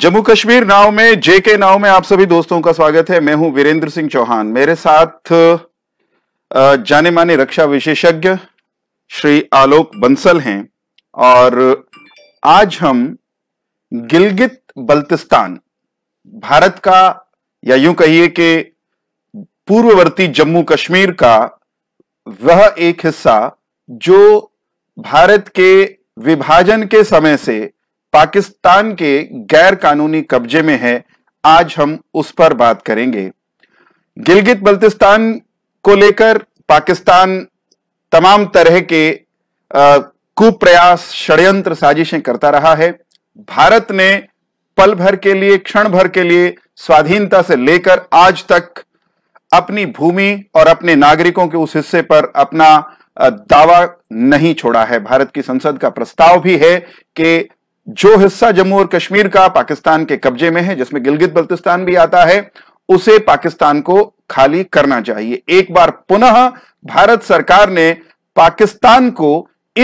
जम्मू कश्मीर नाव में जेके नाव में आप सभी दोस्तों का स्वागत है मैं हूं वीरेंद्र सिंह चौहान मेरे साथ जाने माने रक्षा विशेषज्ञ श्री आलोक बंसल हैं और आज हम गिलगित बल्तिस्तान भारत का या यूं कहिए कि पूर्ववर्ती जम्मू कश्मीर का वह एक हिस्सा जो भारत के विभाजन के समय से पाकिस्तान के गैर कानूनी कब्जे में है आज हम उस पर बात करेंगे गिलगित बल्तिस्तान को लेकर पाकिस्तान तमाम तरह के कुप्रयास षड्यंत्र साजिशें करता रहा है भारत ने पल भर के लिए क्षण भर के लिए स्वाधीनता से लेकर आज तक अपनी भूमि और अपने नागरिकों के उस हिस्से पर अपना दावा नहीं छोड़ा है भारत की संसद का प्रस्ताव भी है कि जो हिस्सा जम्मू और कश्मीर का पाकिस्तान के कब्जे में है जिसमें गिलगित बल्तिस्तान भी आता है उसे पाकिस्तान को खाली करना चाहिए एक बार पुनः भारत सरकार ने पाकिस्तान को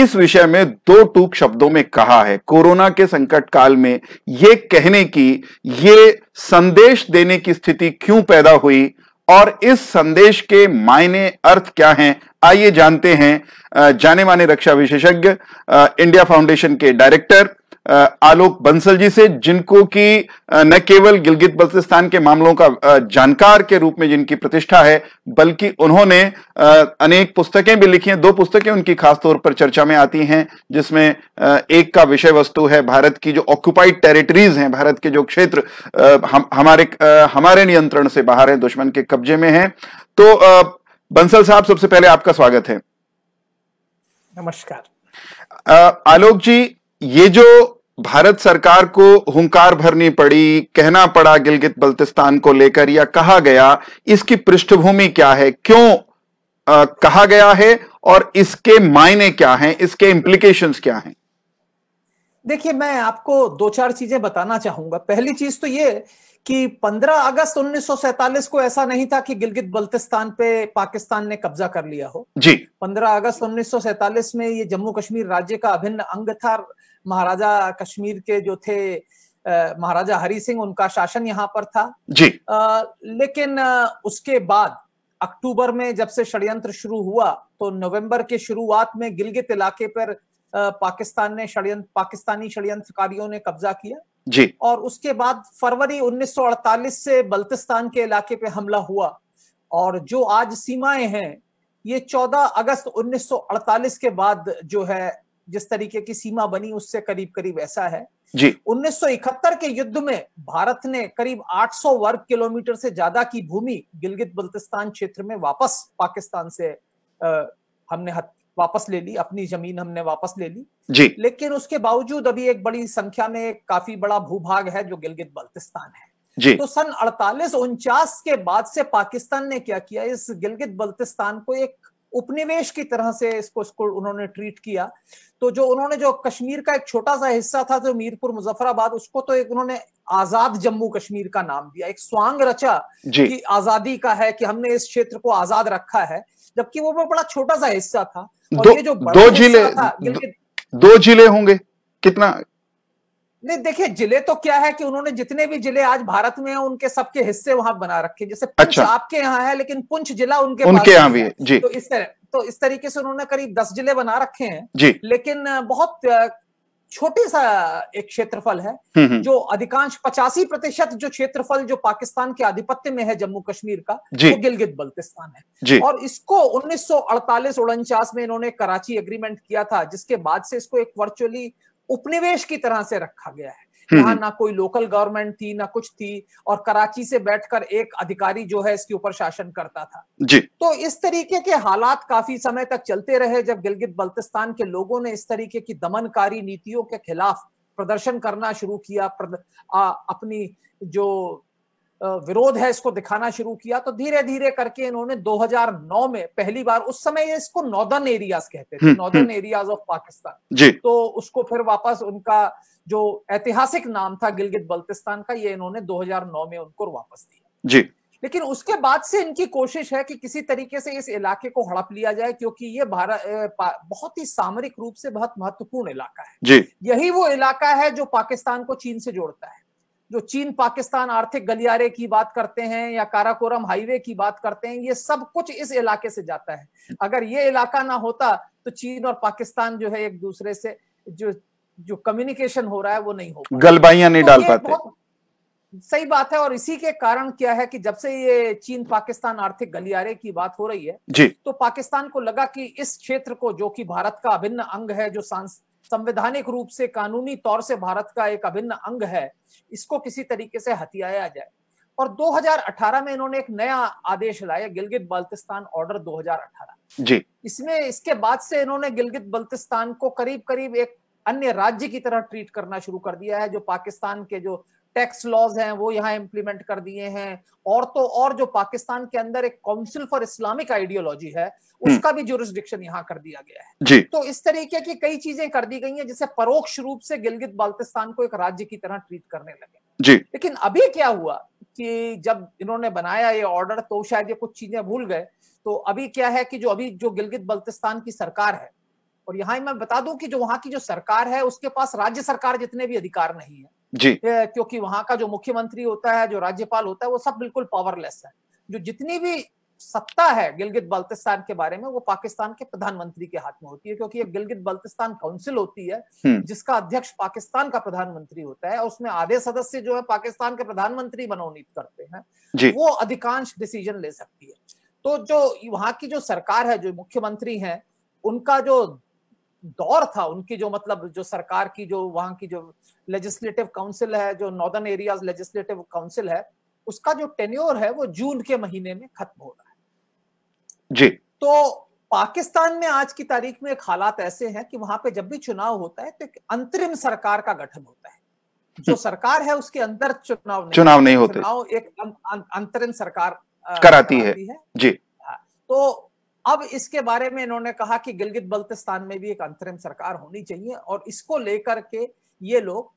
इस विषय में दो टूक शब्दों में कहा है कोरोना के संकट काल में यह कहने की यह संदेश देने की स्थिति क्यों पैदा हुई और इस संदेश के मायने अर्थ क्या हैं आइए जानते हैं जाने माने रक्षा विशेषज्ञ इंडिया फाउंडेशन के डायरेक्टर आलोक बंसल जी से जिनको कि न केवल गिलगित बल्तिस्तान के मामलों का जानकार के रूप में जिनकी प्रतिष्ठा है बल्कि उन्होंने अनेक पुस्तकें भी लिखी हैं दो पुस्तकें उनकी खासतौर पर चर्चा में आती हैं जिसमें एक का विषय वस्तु है भारत की जो ऑक्यूपाइड टेरिटरीज हैं भारत के जो क्षेत्र हम, हमारे हमारे नियंत्रण से बाहर है दुश्मन के कब्जे में है तो बंसल साहब सबसे पहले आपका स्वागत है नमस्कार आलोक जी ये जो भारत सरकार को हुंकार भरनी पड़ी कहना पड़ा गिलगित बल्तिस्तान को लेकर या कहा गया इसकी पृष्ठभूमि क्या है क्यों आ, कहा गया है और इसके मायने क्या हैं इसके इम्प्लीकेशन क्या हैं देखिए मैं आपको दो चार चीजें बताना चाहूंगा पहली चीज तो ये कि 15 अगस्त 1947 को ऐसा नहीं था कि गिलगित बल्तिस्तान पे पाकिस्तान ने कब्जा कर लिया हो जी 15 अगस्त 1947 में ये जम्मू कश्मीर राज्य का अभिन्न अंग था महाराजा कश्मीर के जो थे महाराजा हरि सिंह उनका शासन यहाँ पर था जी आ, लेकिन उसके बाद अक्टूबर में जब से षड्यंत्र शुरू हुआ तो नवंबर के शुरुआत में गिलगित इलाके पर पाकिस्तान ने षड्यंत्र पाकिस्तानी षड्यंत्रकारियों ने कब्जा किया जी और उसके बाद फरवरी 1948 से बल्तिस्तान के इलाके पे हमला हुआ और जो आज सीमाएं हैं ये 14 अगस्त 1948 के बाद जो है जिस तरीके की सीमा बनी उससे करीब करीब ऐसा है जी 1971 के युद्ध में भारत ने करीब 800 वर्ग किलोमीटर से ज्यादा की भूमि गिलगित बल्तिस्तान क्षेत्र में वापस पाकिस्तान से आ, हमने हत, वापस ले ली अपनी जमीन हमने वापस ले ली जी लेकिन उसके बावजूद अभी एक बड़ी संख्या में काफी बड़ा भूभाग है जो गिलगित बल्तिस्तान है जी तो सन अड़तालीस उनचास के बाद से पाकिस्तान ने क्या किया इस गिलगित बल्तिस्तान को एक उपनिवेश की तरह से इसको इसको उन्होंने ट्रीट किया तो जो उन्होंने जो कश्मीर का एक छोटा सा हिस्सा था जो मीरपुर मुजफ्फराबाद उसको तो एक उन्होंने आजाद जम्मू कश्मीर का नाम दिया एक स्वांग रचा कि आजादी का है कि हमने इस क्षेत्र को आजाद रखा है जबकि वो बड़ा छोटा सा हिस्सा था और दो, ये जो दो जिले दो जिले होंगे कितना नहीं देखिए जिले तो क्या है कि उन्होंने जितने भी जिले आज भारत में हैं उनके सबके हिस्से वहां बना रखे जैसे पुंछ अच्छा। आपके यहाँ है लेकिन पुंछ जिला उनके उनके यहाँ भी है जी तो इस तरह तो इस तरीके से उन्होंने करीब दस जिले बना रखे हैं जी लेकिन बहुत छोटे सा एक क्षेत्रफल है हम्म, हम्म। जो अधिकांश पचासी प्रतिशत जो क्षेत्रफल जो पाकिस्तान के आधिपत्य में है जम्मू कश्मीर का वो तो गिलगित बल्तिस्तान है और इसको उन्नीस सौ में इन्होंने कराची एग्रीमेंट किया था जिसके बाद से इसको एक वर्चुअली उपनिवेश की तरह से रखा गया है हम्म। यहाँ ना कोई लोकल गवर्नमेंट थी ना कुछ थी और कराची से बैठकर एक अधिकारी जो है इसके ऊपर शासन करता था जी तो इस तरीके के हालात काफी समय तक चलते रहे जब गिलगित बल्तिस्तान के लोगों ने इस तरीके की दमनकारी नीतियों के खिलाफ प्रदर्शन करना शुरू किया प्रद, आ, अपनी जो विरोध है इसको दिखाना शुरू किया तो धीरे धीरे करके इन्होंने 2009 में पहली बार उस समय इसको नॉर्दर्न एरियाज कहते थे नॉर्दर्न एरियाज ऑफ पाकिस्तान तो उसको फिर वापस उनका जो ऐतिहासिक नाम था गिलगित बल्तिस्तान का ये इन्होंने 2009 में उनको वापस दिया जी लेकिन उसके बाद से इनकी कोशिश है कि किसी तरीके से इस इलाके को हड़प लिया जाए क्योंकि ये भारत बहुत ही सामरिक रूप से बहुत महत्वपूर्ण इलाका है जी यही वो इलाका है जो पाकिस्तान को चीन से जोड़ता है जो चीन पाकिस्तान आर्थिक गलियारे की बात करते हैं या काराकोरम हाईवे की बात करते हैं ये सब कुछ इस इलाके से जाता है अगर ये इलाका ना होता तो चीन और पाकिस्तान जो है एक दूसरे से जो जो कम्युनिकेशन हो रहा है वो नहीं हो गलबाइया नहीं तो डाल पाते सही बात है और इसी के कारण क्या है कि जब से ये चीन पाकिस्तान आर्थिक गलियारे की बात हो रही है जी। तो पाकिस्तान को लगा कि इस क्षेत्र को जो कि भारत का अभिन्न अंग है जो सांस संवैधानिक रूप से कानूनी तौर से भारत का एक अभिन्न अंग है इसको किसी तरीके से हथियाया जाए और 2018 में इन्होंने एक नया आदेश लाया गिलगित बल्तिस्तान ऑर्डर 2018 जी इसमें इसके बाद से इन्होंने गिलगित बल्तिस्तान को करीब करीब एक अन्य राज्य की तरह ट्रीट करना शुरू कर दिया है जो पाकिस्तान के जो टैक्स लॉज हैं वो यहाँ इम्प्लीमेंट कर दिए हैं और तो और जो पाकिस्तान के अंदर एक काउंसिल फॉर इस्लामिक आइडियोलॉजी है हम्म। उसका भी जोरिस्डिक्शन यहाँ कर दिया गया है जी। तो इस तरीके की कई चीजें कर दी गई हैं जिसे परोक्ष रूप से गिलगित बाल्तिस्तान को एक राज्य की तरह ट्रीट करने लगे जी। लेकिन अभी क्या हुआ कि जब इन्होंने बनाया ये ऑर्डर तो शायद ये कुछ चीजें भूल गए तो अभी क्या है कि जो अभी जो गिलगित बल्तिस्तान की सरकार है और यहाँ मैं बता दूं कि जो वहां की जो सरकार है उसके पास राज्य सरकार जितने भी अधिकार नहीं है जी क्योंकि वहां का जो मुख्यमंत्री होता है जो राज्यपाल होता है वो सब बिल्कुल पावरलेस है जो जितनी भी सत्ता है गिलगित बल्तिस्तान के बारे में वो पाकिस्तान के प्रधानमंत्री के हाथ में होती है क्योंकि ये गिलगित बल्तिस्तान काउंसिल होती है हम्म। जिसका अध्यक्ष पाकिस्तान का प्रधानमंत्री होता है और उसमें आधे सदस्य जो है पाकिस्तान के प्रधानमंत्री मनोनीत करते हैं वो अधिकांश डिसीजन ले सकती है तो जो वहां की जो सरकार है जो मुख्यमंत्री है उनका जो दौर था उनकी जो मतलब जो सरकार की जो वहां की जो लेजिस्लेटिव काउंसिल है जो नॉर्दर्न एरियाज लेजिस्लेटिव काउंसिल है उसका जो टेन्योर है वो जून के महीने में खत्म हो रहा है जी तो पाकिस्तान में आज की तारीख में एक हालात ऐसे हैं कि वहां पे जब भी चुनाव होता है तो एक अंतरिम सरकार का गठन होता है जो हम्म। सरकार है उसके अंदर चुनाव नहीं चुनाव नहीं होते चुनाव एक अं-, अं-, अंतरिम सरकार कराती, कराती है।, है जी हाँ, तो अब इसके बारे में इन्होंने कहा कि गिलगित बल्तिस्तान में भी एक अंतरिम सरकार होनी चाहिए और इसको लेकर के ये लोग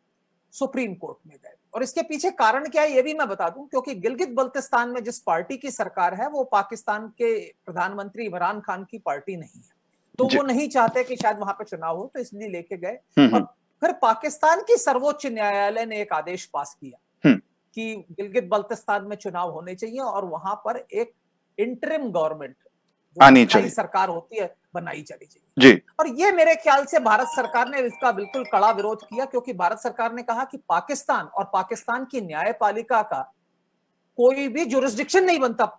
सुप्रीम कोर्ट में गए और इसके पीछे कारण क्या है ये भी मैं बता दूं क्योंकि गिलगित बल्तिस्तान में जिस पार्टी की सरकार है वो पाकिस्तान के प्रधानमंत्री इमरान खान की पार्टी नहीं है तो वो नहीं चाहते कि शायद वहां पर चुनाव हो तो इसलिए लेके गए हम्म, हम्म। और फिर पाकिस्तान की सर्वोच्च न्यायालय ने एक आदेश पास किया हम्म। कि गिलगित बल्तिस्तान में चुनाव होने चाहिए और वहां पर एक इंटरिम गवर्नमेंट आनी चाहिए सरकार होती है बनाई चली चाहिए जी और ये मेरे ख्याल से भारत सरकार ने इसका बिल्कुल कड़ा विरोध किया क्योंकि भारत सरकार ने कहा कि पाकिस्तान और पाकिस्तान की न्यायपालिका का कोई भी जुरिस्डिक्शन नहीं बनता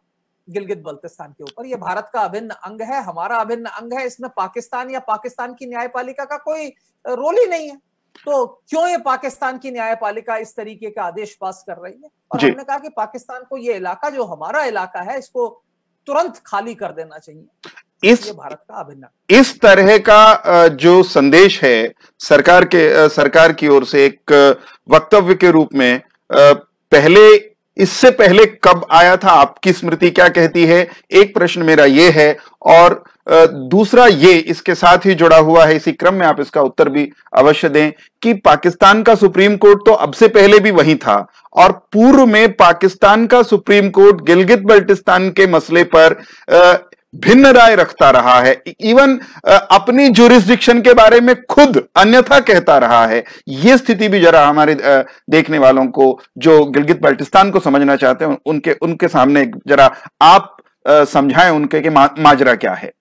गिलगित बल्तिस्तान के ऊपर ये भारत का अभिन्न अंग है हमारा अभिन्न अंग है इसमें पाकिस्तान या पाकिस्तान की न्यायपालिका का कोई रोल ही नहीं है तो क्यों ये पाकिस्तान की न्यायपालिका इस तरीके का आदेश पास कर रही है और हमने कहा कि पाकिस्तान को ये इलाका जो हमारा इलाका है इसको तुरंत खाली कर देना चाहिए इस भारत का अभिन्न इस तरह का जो संदेश है सरकार के सरकार की ओर से एक वक्तव्य के रूप में पहले इससे पहले कब आया था आपकी स्मृति क्या कहती है एक प्रश्न मेरा यह है और दूसरा ये इसके साथ ही जुड़ा हुआ है इसी क्रम में आप इसका उत्तर भी अवश्य दें कि पाकिस्तान का सुप्रीम कोर्ट तो अब से पहले भी वही था और पूर्व में पाकिस्तान का सुप्रीम कोर्ट गिलगित बल्टिस्तान के मसले पर भिन्न राय रखता रहा है इवन अपनी जुरिस्डिक्शन के बारे में खुद अन्यथा कहता रहा है यह स्थिति भी जरा हमारे देखने वालों को जो गिलगित बल्टिस्तान को समझना चाहते हैं उनके उनके सामने जरा आप समझाएं उनके के माजरा क्या है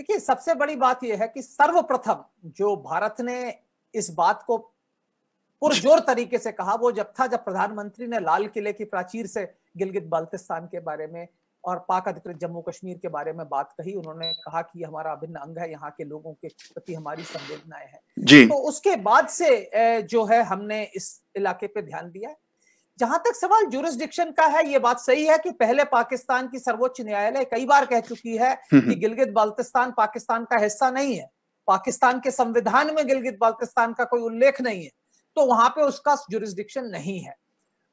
देखिए सबसे बड़ी बात यह है कि सर्वप्रथम जो भारत ने इस बात को पुरजोर तरीके से कहा वो जब था जब प्रधानमंत्री ने लाल किले की प्राचीर से गिलगित बाल्टिस्तान के बारे में और पाक अधिकृत जम्मू कश्मीर के बारे में बात कही उन्होंने कहा कि हमारा अभिन्न अंग है यहाँ के लोगों के प्रति हमारी संवेदनाएं हैं तो उसके बाद से जो है हमने इस इलाके पे ध्यान दिया जहां तक सवाल जुरिस्डिक्शन का है ये बात सही है कि पहले पाकिस्तान की सर्वोच्च न्यायालय कई बार कह चुकी है हम्म, कि हम्म। गिलगित बाल्तिस्तान पाकिस्तान का हिस्सा नहीं है पाकिस्तान के संविधान में गिलगित बाल्तिस्तान का कोई उल्लेख नहीं है तो वहां पे उसका जुरिस्डिक्शन नहीं है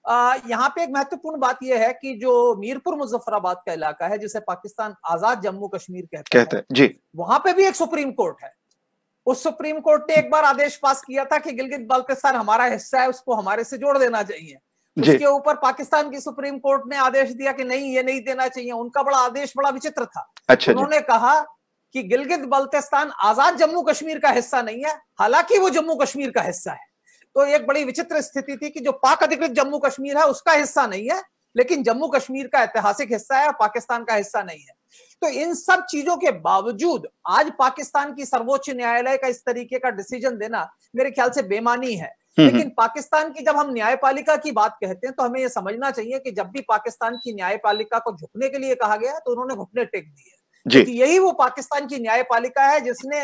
आ, यहाँ पे एक महत्वपूर्ण बात यह है कि जो मीरपुर मुजफ्फराबाद का इलाका है जिसे पाकिस्तान आजाद जम्मू कश्मीर कहते, कहते हैं जी वहां पे भी एक सुप्रीम कोर्ट है उस सुप्रीम कोर्ट ने एक बार आदेश पास किया था कि गिलगित बाल्तिस्तान हमारा हिस्सा है उसको हमारे से जोड़ देना चाहिए उसके ऊपर पाकिस्तान की सुप्रीम कोर्ट ने आदेश दिया कि नहीं ये नहीं देना चाहिए उनका बड़ा आदेश बड़ा विचित्र था अच्छा उन्होंने कहा कि गिलगित बल्तिस्तान आजाद जम्मू कश्मीर का हिस्सा नहीं है हालांकि वो जम्मू कश्मीर का हिस्सा है तो एक बड़ी विचित्र स्थिति थी कि जो पाक अधिकृत जम्मू कश्मीर है उसका हिस्सा नहीं है लेकिन जम्मू कश्मीर का ऐतिहासिक हिस्सा है और पाकिस्तान का हिस्सा नहीं है तो इन सब चीजों के बावजूद आज पाकिस्तान की सर्वोच्च न्यायालय का इस तरीके का डिसीजन देना मेरे ख्याल से बेमानी है हम्म, हम्म। लेकिन पाकिस्तान की जब हम न्यायपालिका की बात कहते हैं तो हमें यह समझना चाहिए कि जब भी पाकिस्तान की न्यायपालिका को झुकने के लिए कहा गया तो उन्होंने घुटने टेक दिए यही वो पाकिस्तान की न्यायपालिका है जिसने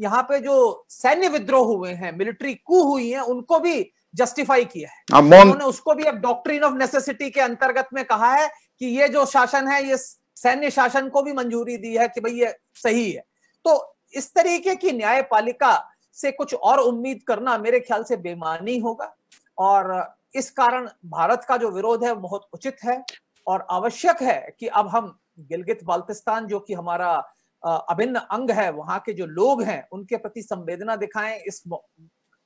यहाँ पे जो सैन्य विद्रोह हुए हैं मिलिट्री कू हुई है उनको भी जस्टिफाई किया है उन्होंने उसको भी अब डॉक्ट्रीन ऑफ नेसेसिटी के अंतर्गत में कहा है कि ये जो शासन है ये सैन्य शासन को भी मंजूरी दी है कि भाई ये सही है तो इस तरीके की न्यायपालिका से कुछ और उम्मीद करना मेरे ख्याल से बेमानी होगा और इस कारण भारत का जो विरोध है बहुत उचित है और आवश्यक है कि अब हम गिलगित बाल्तिस्तान जो कि हमारा अभिन्न अंग है वहां के जो लोग हैं उनके प्रति संवेदना दिखाएं इस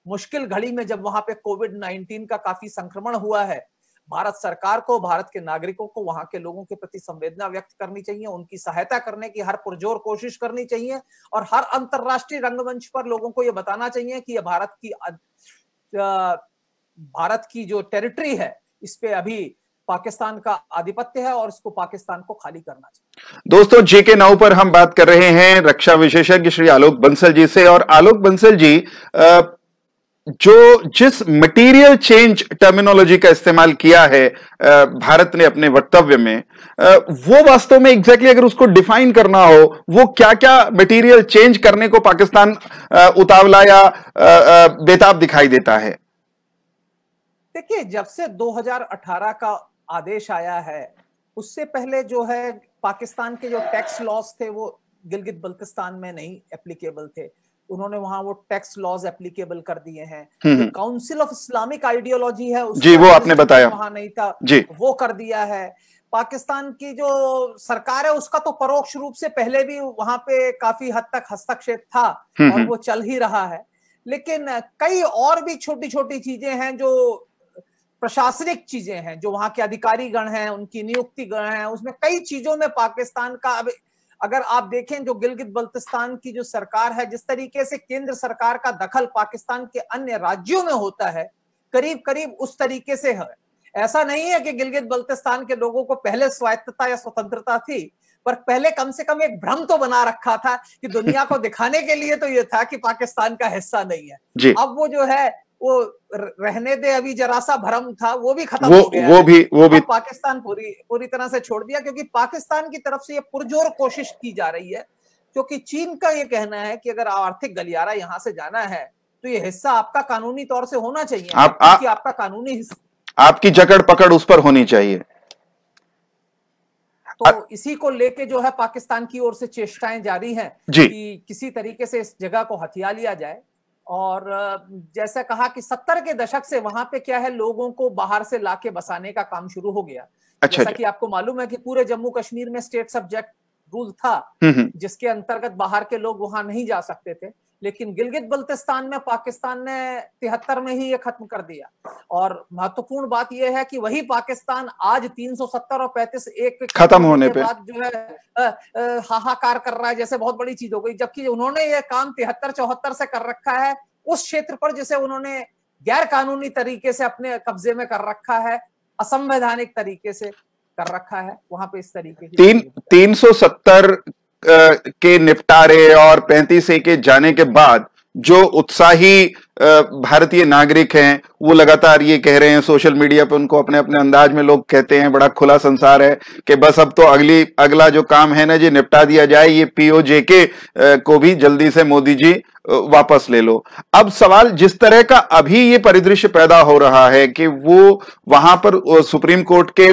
मुश्किल घड़ी में जब वहां पे कोविड 19 का काफी संक्रमण हुआ है भारत सरकार को भारत के नागरिकों को वहां के लोगों के प्रति संवेदना व्यक्त करनी चाहिए उनकी सहायता करने की हर पुरजोर कोशिश करनी चाहिए और हर अंतर्राष्ट्रीय रंगमंच पर लोगों को यह बताना चाहिए कि यह भारत की भारत की जो टेरिटरी है इस पे अभी पाकिस्तान का आधिपत्य है और इसको पाकिस्तान को खाली करना चाहिए दोस्तों जीके नाउ पर हम बात कर रहे हैं रक्षा विशेषज्ञ श्री आलोक बंसल जी से और आलोक बंसल जी आ, जो जिस मटेरियल चेंज टर्मिनोलॉजी का इस्तेमाल किया है भारत ने अपने वक्तव्य में वो वास्तव में एग्जैक्टली exactly अगर उसको डिफाइन करना हो वो क्या क्या मटेरियल चेंज करने को पाकिस्तान उतावला या बेताब दिखाई देता है देखिए जब से 2018 का आदेश आया है उससे पहले जो है पाकिस्तान के जो टैक्स लॉस थे वो गिलगित बल्तिस्तान में नहीं एप्लीकेबल थे उन्होंने वहां वो टैक्स लॉज एप्लीकेबल कर दिए हैं काउंसिल ऑफ इस्लामिक आइडियोलॉजी है जी वो आपने बताया वहां नहीं था जी वो कर दिया है पाकिस्तान की जो सरकार है उसका तो परोक्ष रूप से पहले भी वहां पे काफी हद तक हस्तक्षेप था हम्म, और हम्म। वो चल ही रहा है लेकिन कई और भी छोटी छोटी चीजें हैं जो प्रशासनिक चीजें हैं जो वहां के अधिकारी गण हैं उनकी नियुक्ति गण है उसमें कई चीजों में पाकिस्तान का अब अगर आप देखें जो गिलगित बल्तिस्तान की जो सरकार है जिस तरीके से केंद्र सरकार का दखल पाकिस्तान के अन्य राज्यों में होता है करीब करीब उस तरीके से है ऐसा नहीं है कि गिलगित बल्तिस्तान के लोगों को पहले स्वायत्तता या स्वतंत्रता थी पर पहले कम से कम एक भ्रम तो बना रखा था कि दुनिया को दिखाने के लिए तो ये था कि पाकिस्तान का हिस्सा नहीं है अब वो जो है वो रहने दे अभी जरा सा भ्रम था वो भी खत्म हो गया वो भी वो भी पाकिस्तान पूरी पूरी तरह से छोड़ दिया क्योंकि पाकिस्तान की तरफ से ये पुरजोर कोशिश की जा रही है क्योंकि चीन का ये कहना है कि अगर आर्थिक गलियारा यहाँ से जाना है तो ये हिस्सा आपका कानूनी तौर से होना चाहिए आप, आ, आपका कानूनी हिस्सा आपकी जकड़ पकड़ उस पर होनी चाहिए तो आ, इसी को लेके जो है पाकिस्तान की ओर से चेष्टाएं जारी हैं कि किसी तरीके से इस जगह को हथिया लिया जाए और जैसा कहा कि सत्तर के दशक से वहां पे क्या है लोगों को बाहर से लाके बसाने का काम शुरू हो गया अच्छा जैसा अच्छा। कि आपको मालूम है कि पूरे जम्मू कश्मीर में स्टेट सब्जेक्ट रूल था हम्म, हम्म। जिसके अंतर्गत बाहर के लोग वहां नहीं जा सकते थे लेकिन गिलगित बल्तिस्तान में पाकिस्तान ने तिहत्तर में ही ये खत्म कर दिया और महत्वपूर्ण बात यह है कि वही पाकिस्तान आज 370 और 35 एक खत्म होने पे जो है हाहाकार कर रहा है जैसे बहुत बड़ी चीज हो गई जबकि उन्होंने ये काम तिहत्तर चौहत्तर से कर रखा है उस क्षेत्र पर जिसे उन्होंने गैर कानूनी तरीके से अपने कब्जे में कर रखा है असंवैधानिक तरीके से कर रखा है वहां पे इस तरीके की तीन तीन सौ सत्तर के निपटारे और पैंतीस ए के जाने के बाद जो उत्साही भारतीय नागरिक हैं वो लगातार ये कह रहे हैं सोशल मीडिया पे उनको अपने अपने अंदाज में लोग कहते हैं बड़ा खुला संसार है कि बस अब तो अगली अगला जो काम है ना जी निपटा दिया जाए ये पीओजे के को भी जल्दी से मोदी जी वापस ले लो अब सवाल जिस तरह का अभी ये परिदृश्य पैदा हो रहा है कि वो वहां पर सुप्रीम कोर्ट के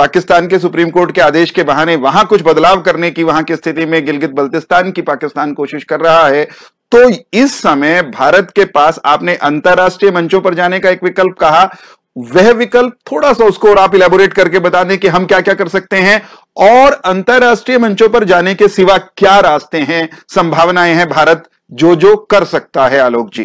पाकिस्तान के सुप्रीम कोर्ट के आदेश के बहाने वहां कुछ बदलाव करने की वहां की स्थिति में गिलगित बल्तिस्तान की पाकिस्तान कोशिश कर रहा है तो इस समय भारत के पास आपने अंतरराष्ट्रीय मंचों पर जाने का एक विकल्प कहा वह विकल्प थोड़ा सा उसको और आप इलेबोरेट करके बता दें कि हम क्या क्या कर सकते हैं और अंतरराष्ट्रीय मंचों पर जाने के सिवा क्या रास्ते हैं संभावनाएं हैं भारत जो जो कर सकता है आलोक जी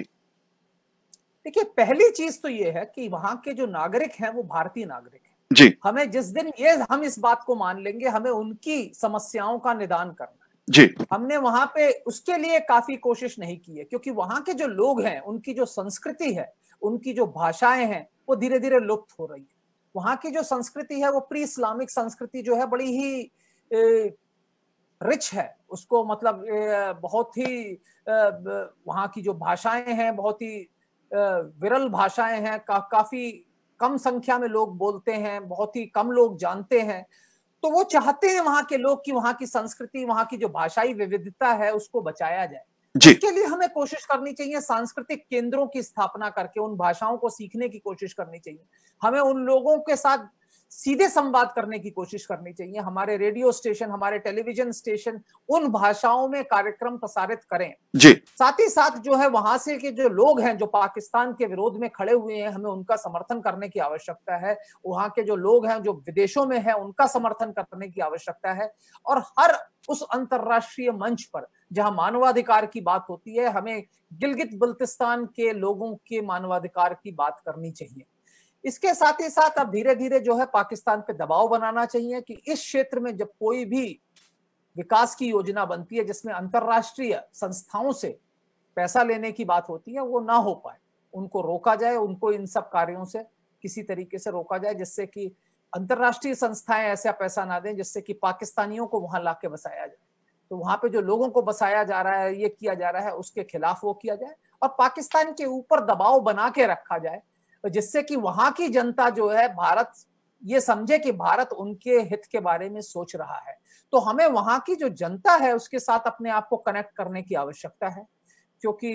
देखिए पहली चीज तो यह है कि वहां के जो नागरिक हैं वो भारतीय नागरिक हैं जी हमें जिस दिन ये हम इस बात को मान लेंगे हमें उनकी समस्याओं का निदान करना जी हमने वहां पे उसके लिए काफी कोशिश नहीं की है क्योंकि वहां के जो लोग हैं उनकी जो संस्कृति है उनकी जो भाषाएं हैं वो धीरे धीरे लुप्त हो रही है वहां की जो संस्कृति है वो प्री इस्लामिक संस्कृति जो है बड़ी ही ए, रिच है उसको मतलब ए, बहुत ही ए, वहां की जो भाषाएं हैं बहुत ही विरल भाषाएं हैं का, काफी कम संख्या में लोग बोलते हैं बहुत ही कम लोग जानते हैं तो वो चाहते हैं वहां के लोग कि वहां की संस्कृति वहां की जो भाषाई विविधता है उसको बचाया जाए इसके लिए हमें कोशिश करनी चाहिए सांस्कृतिक केंद्रों की स्थापना करके उन भाषाओं को सीखने की कोशिश करनी चाहिए हमें उन लोगों के साथ सीधे संवाद करने की कोशिश करनी चाहिए हमारे रेडियो स्टेशन हमारे टेलीविजन स्टेशन उन भाषाओं में कार्यक्रम प्रसारित करें जी साथ ही साथ जो है वहां से के जो लोग हैं जो पाकिस्तान के विरोध में खड़े हुए हैं हमें उनका समर्थन करने की आवश्यकता है वहां के जो लोग हैं जो विदेशों में है उनका समर्थन करने की आवश्यकता है और हर उस अंतर्राष्ट्रीय मंच पर जहां मानवाधिकार की बात होती है हमें गिलगित बल्तिस्तान के लोगों के मानवाधिकार की बात करनी चाहिए इसके साथ ही साथ अब धीरे धीरे जो है पाकिस्तान पे दबाव बनाना चाहिए कि इस क्षेत्र में जब कोई भी विकास की योजना बनती है जिसमें अंतरराष्ट्रीय संस्थाओं से पैसा लेने की बात होती है वो ना हो पाए उनको रोका जाए उनको इन सब कार्यों से किसी तरीके से रोका जाए जिससे कि अंतरराष्ट्रीय संस्थाएं ऐसा पैसा ना दें जिससे कि पाकिस्तानियों को वहां ला बसाया जाए तो वहां पे जो लोगों को बसाया जा रहा है ये किया जा रहा है उसके खिलाफ वो किया जाए और पाकिस्तान के ऊपर दबाव बना के रखा जाए तो जिससे कि वहां की जनता जो है भारत ये समझे कि भारत उनके हित के बारे में सोच रहा है तो हमें वहां की जो जनता है उसके साथ अपने आप को कनेक्ट करने की आवश्यकता है क्योंकि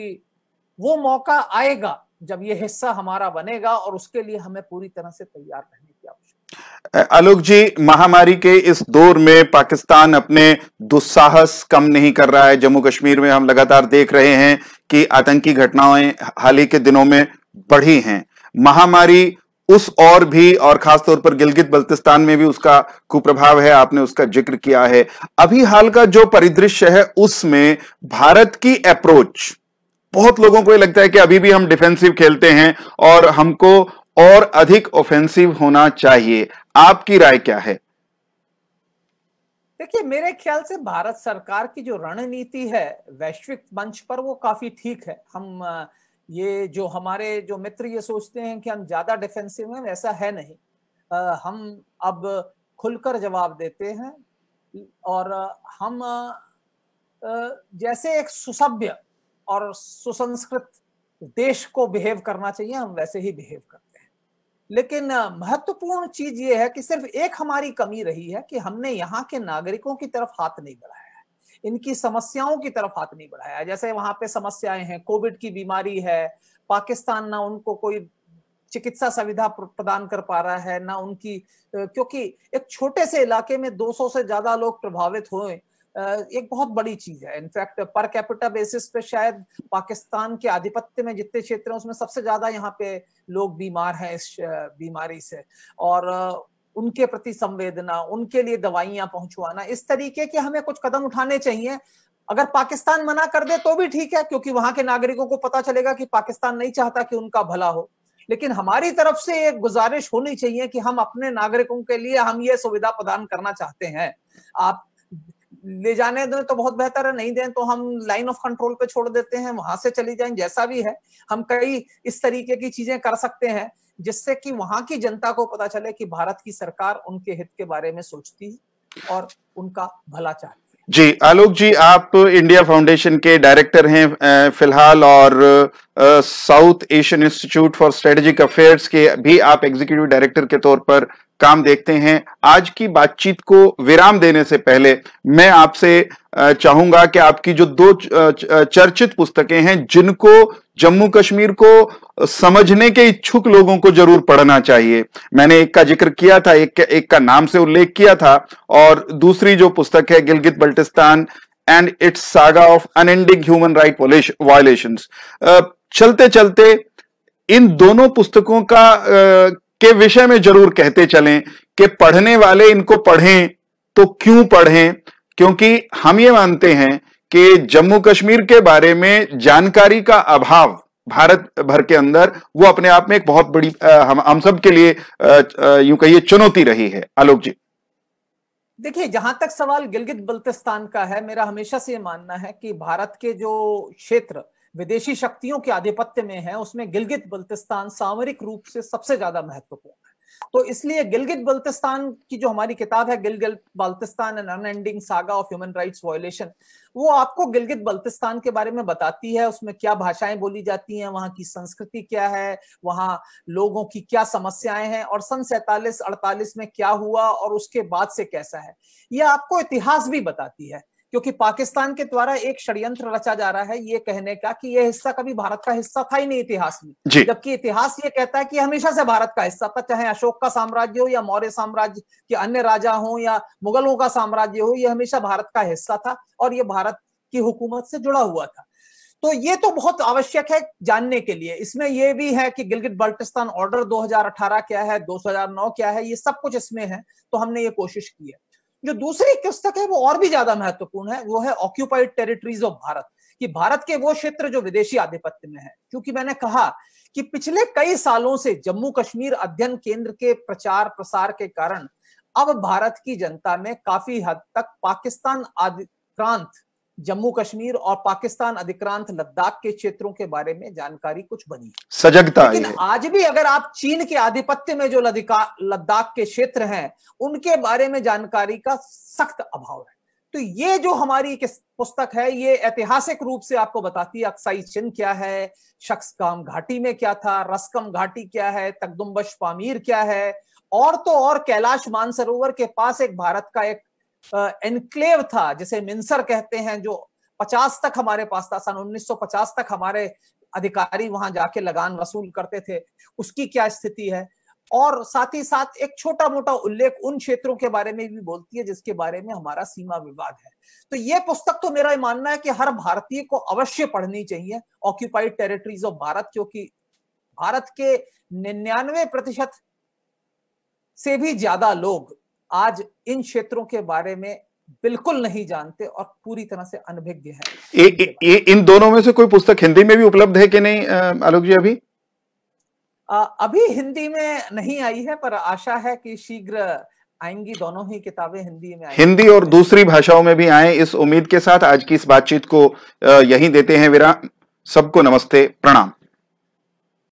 वो मौका आएगा जब ये हिस्सा हमारा बनेगा और उसके लिए हमें पूरी तरह से तैयार रहने की आवश्यकता आलोक जी महामारी के इस दौर में पाकिस्तान अपने दुस्साहस कम नहीं कर रहा है जम्मू कश्मीर में हम लगातार देख रहे हैं कि आतंकी घटनाएं हाल ही के दिनों में बढ़ी हैं महामारी उस और भी और खासतौर पर गिलगित बल्तिस्तान में भी उसका कुप्रभाव है आपने उसका जिक्र किया है अभी हाल का जो परिदृश्य है उसमें भारत की अप्रोच बहुत लोगों को ये लगता है कि अभी भी हम डिफेंसिव खेलते हैं और हमको और अधिक ऑफेंसिव होना चाहिए आपकी राय क्या है देखिए मेरे ख्याल से भारत सरकार की जो रणनीति है वैश्विक मंच पर वो काफी ठीक है हम ये जो हमारे जो मित्र ये सोचते हैं कि हम ज्यादा डिफेंसिव हैं ऐसा है नहीं आ, हम अब खुलकर जवाब देते हैं और हम जैसे एक सुसभ्य और सुसंस्कृत देश को बिहेव करना चाहिए हम वैसे ही बिहेव करते हैं लेकिन महत्वपूर्ण चीज ये है कि सिर्फ एक हमारी कमी रही है कि हमने यहाँ के नागरिकों की तरफ हाथ नहीं बढ़ाया इनकी समस्याओं की तरफ हाथ नहीं बढ़ाया जैसे वहां पे समस्याएं हैं कोविड की बीमारी है पाकिस्तान ना उनको कोई चिकित्सा सुविधा प्रदान कर पा रहा है ना उनकी क्योंकि एक छोटे से इलाके में 200 से ज्यादा लोग प्रभावित हुए एक बहुत बड़ी चीज है इनफैक्ट पर कैपिटा बेसिस पे शायद पाकिस्तान के आधिपत्य में जितने क्षेत्र हैं उसमें सबसे ज्यादा यहाँ पे लोग बीमार हैं इस बीमारी से और उनके प्रति संवेदना उनके लिए दवाइयां पहुंचवाना इस तरीके के हमें कुछ कदम उठाने चाहिए अगर पाकिस्तान मना कर दे तो भी ठीक है क्योंकि वहां के नागरिकों को पता चलेगा कि पाकिस्तान नहीं चाहता कि उनका भला हो लेकिन हमारी तरफ से एक गुजारिश होनी चाहिए कि हम अपने नागरिकों के लिए हम ये सुविधा प्रदान करना चाहते हैं आप ले जाने दें तो बहुत बेहतर है नहीं दें तो हम लाइन ऑफ कंट्रोल पे छोड़ देते हैं वहां से चली जाए जैसा भी है हम कई इस तरीके की चीजें कर सकते हैं जिससे कि वहां की जनता को पता चले कि भारत की सरकार उनके हित के बारे में सोचती है और उनका भला चाहती जी आलोक जी आप इंडिया फाउंडेशन के डायरेक्टर हैं फिलहाल और South Asian Institute for Strategic Affairs के भी आप एग्जीक्यूटिव डायरेक्टर के तौर पर काम देखते हैं आज की बातचीत को विराम देने से पहले मैं आपसे चाहूंगा कि आपकी जो दो चर्चित पुस्तकें हैं जिनको जम्मू कश्मीर को समझने के इच्छुक लोगों को जरूर पढ़ना चाहिए मैंने एक का जिक्र किया था एक का, एक का नाम से उल्लेख किया था और दूसरी जो पुस्तक है Gilgit Baltistan and its saga of unending human right violation चलते चलते इन दोनों पुस्तकों का के विषय में जरूर कहते चलें कि पढ़ने वाले इनको पढ़ें तो क्यों पढ़ें क्योंकि हम ये मानते हैं कि जम्मू कश्मीर के बारे में जानकारी का अभाव भारत भर के अंदर वो अपने आप में एक बहुत बड़ी हम हम सब के लिए यूं कहिए चुनौती रही है आलोक जी देखिए जहां तक सवाल गिलगित बल्तिस्तान का है मेरा हमेशा से ये मानना है कि भारत के जो क्षेत्र विदेशी शक्तियों के आधिपत्य में है उसमें गिलगित बल्तिस्तान सामरिक रूप से सबसे ज्यादा महत्वपूर्ण है तो इसलिए गिलगित बल्तिस्तान की जो हमारी किताब है Gilgit Baltistan and unending saga of human rights violation वो आपको गिलगित बल्तिस्तान के बारे में बताती है उसमें क्या भाषाएं बोली जाती हैं वहां की संस्कृति क्या है वहां लोगों की क्या समस्याएं हैं और सन सैतालीस अड़तालीस में क्या हुआ और उसके बाद से कैसा है यह आपको इतिहास भी बताती है क्योंकि पाकिस्तान के द्वारा एक षड्यंत्र रचा जा रहा है ये कहने का कि यह हिस्सा कभी भारत का हिस्सा था ही नहीं इतिहास में जबकि इतिहास ये कहता है कि हमेशा से भारत का हिस्सा था चाहे अशोक का साम्राज्य हो या मौर्य साम्राज्य के अन्य राजा हो या मुगलों का साम्राज्य हो यह हमेशा भारत का हिस्सा था और ये भारत की हुकूमत से जुड़ा हुआ था तो ये तो बहुत आवश्यक है जानने के लिए इसमें यह भी है कि गिलगित बल्टिस्तान ऑर्डर 2018 क्या है 2009 क्या है ये सब कुछ इसमें है तो हमने ये कोशिश की है जो दूसरी पुस्तक है वो और भी ज्यादा महत्वपूर्ण है वो है ऑक्यूपाइड टेरिटरीज ऑफ भारत कि भारत के वो क्षेत्र जो विदेशी आधिपत्य में है क्योंकि मैंने कहा कि पिछले कई सालों से जम्मू कश्मीर अध्ययन केंद्र के प्रचार प्रसार के कारण अब भारत की जनता में काफी हद तक पाकिस्तान आदि प्रांत जम्मू कश्मीर और पाकिस्तान अधिक्रांत लद्दाख के क्षेत्रों के बारे में जानकारी कुछ बनी सजगता लेकिन आज भी अगर आप चीन के आधिपत्य में जो लद्दाख के क्षेत्र हैं उनके बारे में जानकारी का सख्त अभाव है तो ये जो हमारी एक पुस्तक है ये ऐतिहासिक रूप से आपको बताती है अक्साई चिन्ह क्या है शख्स काम घाटी में क्या था रसकम घाटी क्या है तकदुम्बश पामीर क्या है और तो और कैलाश मानसरोवर के पास एक भारत का एक एनक्लेव था जिसे मिंसर कहते हैं जो 50 तक हमारे पास था सन 1950 तक हमारे अधिकारी वहां जाके लगान वसूल करते थे उसकी क्या स्थिति है और साथ ही साथ एक छोटा मोटा उल्लेख उन क्षेत्रों के बारे में भी बोलती है जिसके बारे में हमारा सीमा विवाद है तो ये पुस्तक तो मेरा मानना है कि हर भारतीय को अवश्य पढ़नी चाहिए ऑक्यूपाइड टेरिटरीज ऑफ भारत क्योंकि भारत के निन्यानवे प्रतिशत से भी ज्यादा लोग आज इन क्षेत्रों के बारे में बिल्कुल नहीं जानते और पूरी तरह से अनभिज्ञ है ए, ए, ए, इन दोनों में से कोई पुस्तक हिंदी में भी उपलब्ध है कि नहीं आलोक जी अभी आ, अभी हिंदी में नहीं आई है पर आशा है कि शीघ्र आएंगी दोनों ही किताबें हिंदी में हिंदी और दूसरी भाषाओं में भी आए इस उम्मीद के साथ आज की इस बातचीत को यही देते हैं विराम सबको नमस्ते प्रणाम